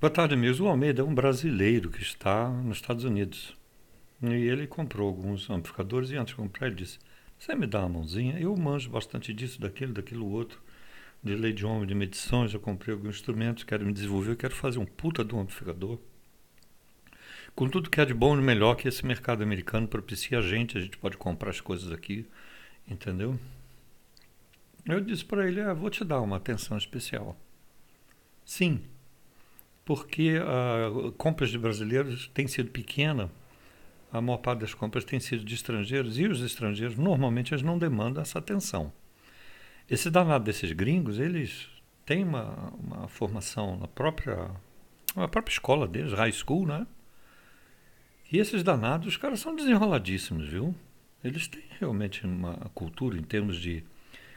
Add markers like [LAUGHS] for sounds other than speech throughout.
Boa tarde, amigos. O Almeida é um brasileiro que está nos Estados Unidos. E ele comprou alguns amplificadores e antes de comprar ele disse, você me dá uma mãozinha? Eu manjo bastante disso, daquilo, daquilo outro, de lei de homem, de medições, já comprei alguns instrumentos, quero me desenvolver, quero fazer um puta de um amplificador. Com tudo que é de bom e melhor que esse mercado americano propicia a gente, a gente pode comprar as coisas aqui, entendeu? Eu disse para ele, ah, vou te dar uma atenção especial. Sim, porque a compras de brasileiros tem sido pequena, a maior parte das compras tem sido de estrangeiros, e os estrangeiros normalmente eles não demandam essa atenção. Esse danado desses gringos, eles têm uma, uma formação na própria, na própria escola deles, high school, né? E esses danados, os caras são desenroladíssimos, viu? Eles têm realmente uma cultura em termos de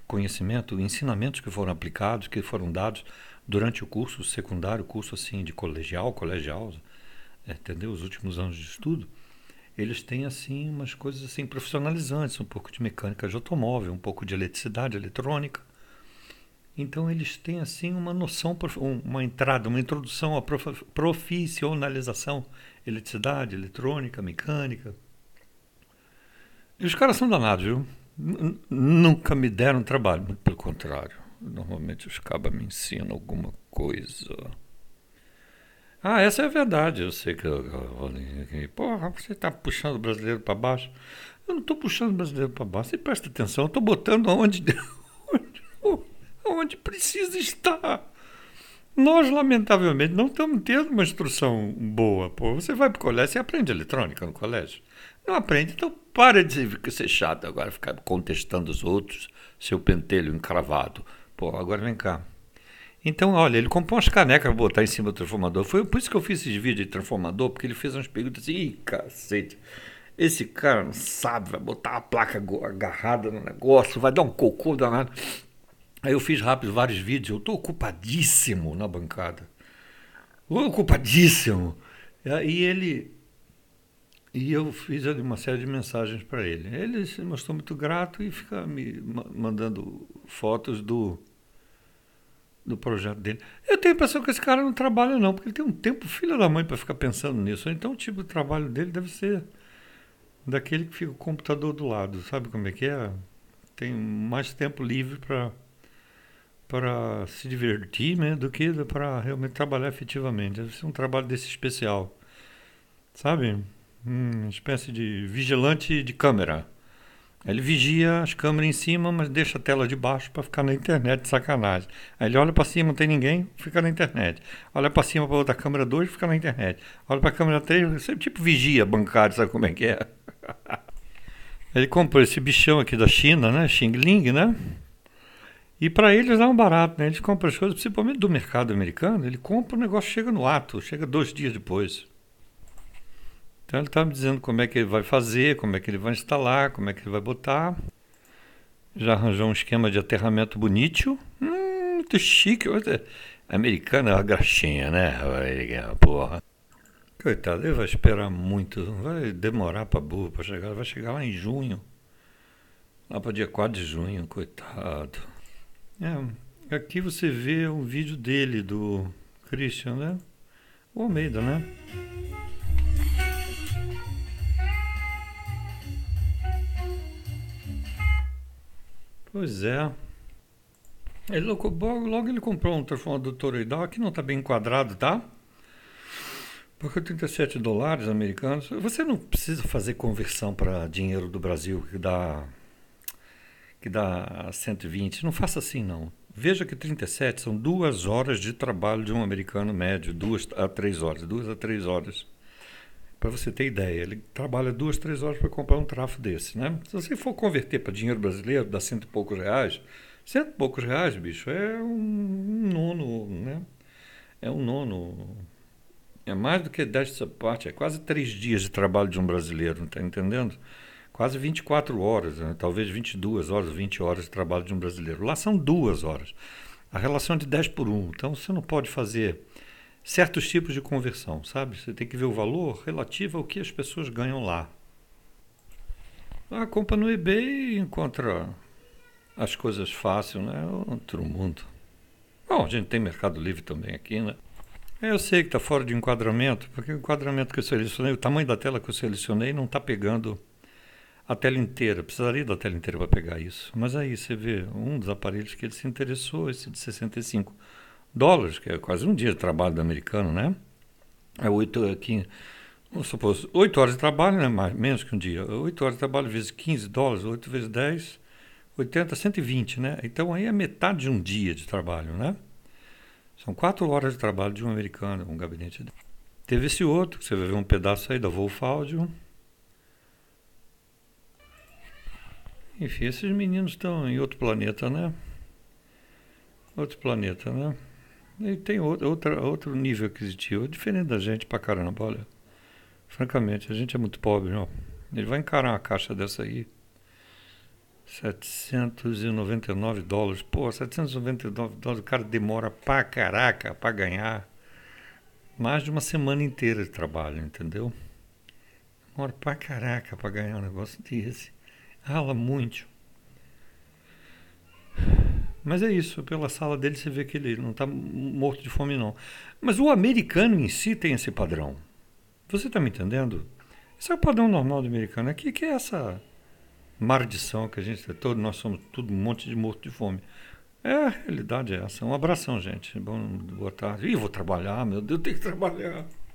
conhecimento, ensinamentos que foram aplicados, que foram dados durante o curso secundário, curso assim de colegial, colegial, é, entendeu? Os últimos anos de estudo, eles têm assim umas coisas assim profissionalizantes, um pouco de mecânica de automóvel, um pouco de eletricidade, eletrônica. Então eles têm assim uma noção, uma entrada, uma introdução à profissionalização, eletricidade, eletrônica, mecânica. E os caras são danados, viu? Nunca me deram trabalho, muito pelo contrário. Normalmente os cabas me ensinam alguma coisa. Ah, essa é verdade. Eu sei que. Porra, você está puxando o brasileiro para baixo. Eu não estou puxando o brasileiro para baixo. Você presta atenção, eu estou botando onde, onde, [LAUGHS] onde precisa estar. Nós, lamentavelmente, não estamos tendo uma instrução boa. Pô. Você vai para o colégio, você aprende eletrônica no colégio? Não aprende, então para de ser chato agora, ficar contestando os outros, seu pentelho encravado. Pô, agora vem cá. Então, olha, ele comprou umas canecas para botar em cima do transformador. Foi por isso que eu fiz esse vídeo de transformador, porque ele fez umas perguntas assim, ih, cacete. Esse cara não sabe, vai botar a placa agarrada no negócio, vai dar um cocô danado. Aí eu fiz rápido vários vídeos, eu estou ocupadíssimo na bancada. Ocupadíssimo. E ele e eu fiz uma série de mensagens para ele. Ele se mostrou muito grato e fica me mandando fotos do do projeto dele. Eu tenho a impressão que esse cara não trabalha, não, porque ele tem um tempo, filho da mãe, para ficar pensando nisso. Então o tipo de trabalho dele deve ser daquele que fica o computador do lado, sabe como é que é? Tem mais tempo livre para para se divertir, né, do que para realmente trabalhar efetivamente. Deve ser um trabalho desse especial, sabe? Hum, uma espécie de vigilante de câmera ele vigia as câmeras em cima, mas deixa a tela de baixo para ficar na internet de sacanagem. Aí ele olha para cima, não tem ninguém, fica na internet. Olha para cima para outra câmera 2, fica na internet. Olha para a câmera 3, sempre tipo vigia bancário, sabe como é que é? [LAUGHS] ele comprou esse bichão aqui da China, né? Xing Ling, né? E para eles é um barato, né? Eles compram as coisas, principalmente do mercado americano, ele compra o negócio chega no ato, chega dois dias depois. Então ele está me dizendo como é que ele vai fazer, como é que ele vai instalar, como é que ele vai botar. Já arranjou um esquema de aterramento bonito. Hum, muito chique. Americana é uma graxinha, né? Porra. Coitado, ele vai esperar muito. Vai demorar para burro para chegar. Vai chegar lá em junho. Lá para dia 4 de junho, coitado. É, aqui você vê um vídeo dele, do Christian, né? O Almeida, né? Pois é. Ele, logo ele comprou um telefone transformador ideal aqui não está bem enquadrado, tá? Porque 37 dólares americanos, você não precisa fazer conversão para dinheiro do Brasil que dá que dá 120. Não faça assim não. Veja que 37 são duas horas de trabalho de um americano médio, duas a três horas, duas a três horas. Para você ter ideia, ele trabalha duas, três horas para comprar um trafo desse, né? Se você for converter para dinheiro brasileiro, dá cento e poucos reais. Cento e poucos reais, bicho, é um, nono, né? É um nono. É mais do que desta parte, é quase três dias de trabalho de um brasileiro, está entendendo? Quase 24 horas, né? talvez 22 horas, 20 horas de trabalho de um brasileiro. Lá são duas horas. A relação é de 10 por 1. Então você não pode fazer certos tipos de conversão, sabe? Você tem que ver o valor relativo ao que as pessoas ganham lá. Ah, compra no eBay e encontra as coisas fácil, né? É outro mundo. Bom, a gente tem Mercado Livre também aqui, né? É, eu sei que está fora de enquadramento, porque o enquadramento que eu selecionei, o tamanho da tela que eu selecionei não está pegando a tela inteira. Precisaria da tela inteira para pegar isso. Mas aí você vê um dos aparelhos que ele se interessou, esse de 65 dólares, que é quase um dia de trabalho do americano, né? É 8, 15, é vamos supor, 8 horas de trabalho, né? Mais, menos que um dia. 8 horas de trabalho vezes 15 dólares, 8 vezes 10, 80, 120, né? Então aí é metade de um dia de trabalho, né? São 4 horas de trabalho de um americano, um gabinete dele. Teve esse outro, você vai ver um pedaço aí da Wolf Enfim, esses meninos estão em outro planeta, né? Outro planeta, né? E tem outro, outro outro nível aquisitivo, é diferente da gente pra caramba, olha. Francamente, a gente é muito pobre, ó Ele vai encarar uma caixa dessa aí. 799 dólares. Pô, 799 dólares, o cara demora pra caraca pra ganhar mais de uma semana inteira de trabalho, entendeu? Demora pra caraca pra ganhar um negócio desse. Rala muito. Mas é isso, pela sala dele você vê que ele não está morto de fome, não. Mas o americano em si tem esse padrão. Você está me entendendo? Esse é o padrão normal do americano aqui, que é essa maldição que a gente todo nós somos tudo um monte de morto de fome. É, a realidade é essa. Um abração, gente. Bom, boa tarde. Ih, vou trabalhar, meu Deus, tenho que trabalhar.